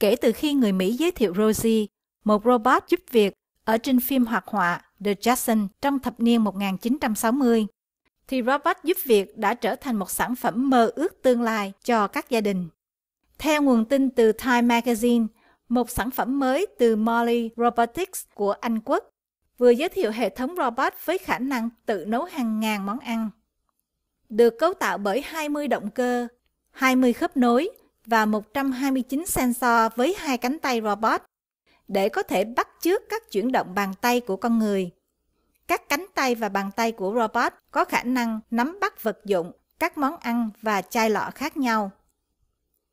kể từ khi người Mỹ giới thiệu Rosie, một robot giúp việc ở trên phim hoạt họa The Jackson trong thập niên 1960, thì robot giúp việc đã trở thành một sản phẩm mơ ước tương lai cho các gia đình. Theo nguồn tin từ Time Magazine, một sản phẩm mới từ Molly Robotics của Anh Quốc vừa giới thiệu hệ thống robot với khả năng tự nấu hàng ngàn món ăn. Được cấu tạo bởi 20 động cơ, 20 khớp nối và 129 sensor với hai cánh tay robot để có thể bắt chước các chuyển động bàn tay của con người. Các cánh tay và bàn tay của robot có khả năng nắm bắt vật dụng, các món ăn và chai lọ khác nhau.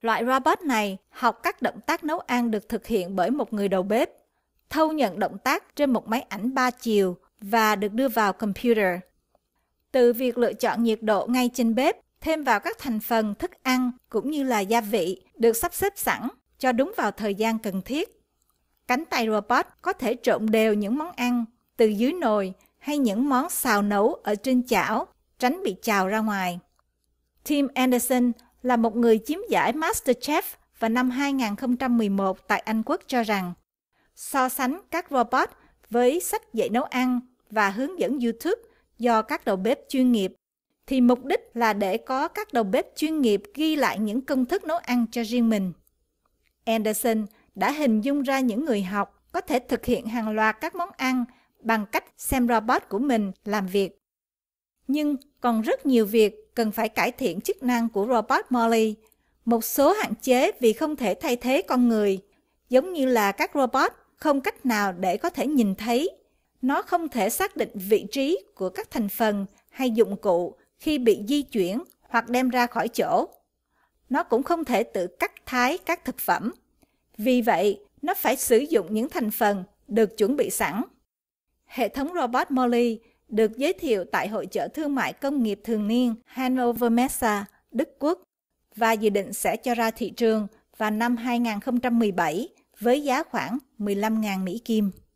Loại robot này học các động tác nấu ăn được thực hiện bởi một người đầu bếp, thâu nhận động tác trên một máy ảnh ba chiều và được đưa vào computer. Từ việc lựa chọn nhiệt độ ngay trên bếp thêm vào các thành phần thức ăn cũng như là gia vị được sắp xếp sẵn cho đúng vào thời gian cần thiết. Cánh tay robot có thể trộn đều những món ăn từ dưới nồi hay những món xào nấu ở trên chảo, tránh bị trào ra ngoài. Tim Anderson là một người chiếm giải MasterChef vào năm 2011 tại Anh Quốc cho rằng so sánh các robot với sách dạy nấu ăn và hướng dẫn YouTube do các đầu bếp chuyên nghiệp thì mục đích là để có các đầu bếp chuyên nghiệp ghi lại những công thức nấu ăn cho riêng mình. Anderson đã hình dung ra những người học có thể thực hiện hàng loạt các món ăn bằng cách xem robot của mình làm việc. Nhưng còn rất nhiều việc cần phải cải thiện chức năng của robot Molly, một số hạn chế vì không thể thay thế con người, giống như là các robot không cách nào để có thể nhìn thấy. Nó không thể xác định vị trí của các thành phần hay dụng cụ khi bị di chuyển hoặc đem ra khỏi chỗ. Nó cũng không thể tự cắt thái các thực phẩm. Vì vậy, nó phải sử dụng những thành phần được chuẩn bị sẵn. Hệ thống robot Molly được giới thiệu tại Hội trợ Thương mại Công nghiệp Thường niên Hannover Messe, Đức Quốc và dự định sẽ cho ra thị trường vào năm 2017 với giá khoảng 15.000 Mỹ Kim.